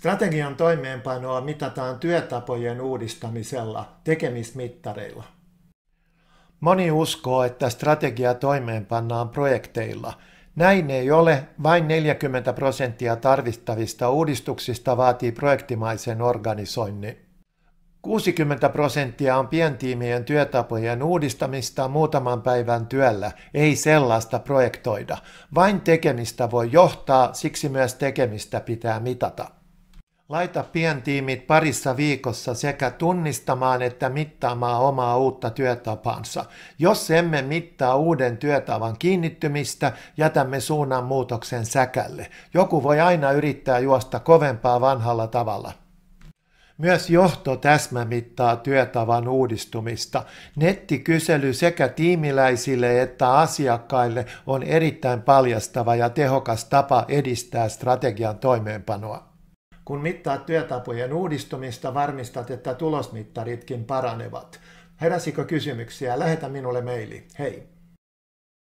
Strategian toimeenpanoa mitataan työtapojen uudistamisella tekemismittareilla. Moni uskoo, että strategia toimeenpannaan projekteilla. Näin ei ole, vain 40 prosenttia tarvittavista uudistuksista vaatii projektimaisen organisoinnin. 60 prosenttia on pientiimien työtapojen uudistamista muutaman päivän työllä, ei sellaista projektoida. Vain tekemistä voi johtaa, siksi myös tekemistä pitää mitata. Laita pientiimit parissa viikossa sekä tunnistamaan että mittaamaan omaa uutta työtapansa. Jos emme mittaa uuden työtavan kiinnittymistä, jätämme suunnan muutoksen säkälle. Joku voi aina yrittää juosta kovempaa vanhalla tavalla. Myös johto täsmämittaa työtavan uudistumista. Nettikysely sekä tiimiläisille että asiakkaille on erittäin paljastava ja tehokas tapa edistää strategian toimeenpanoa. Kun mittaat työtapojen uudistumista, varmistat, että tulosmittaritkin paranevat. Heräsikö kysymyksiä? Lähetä minulle maili. Hei!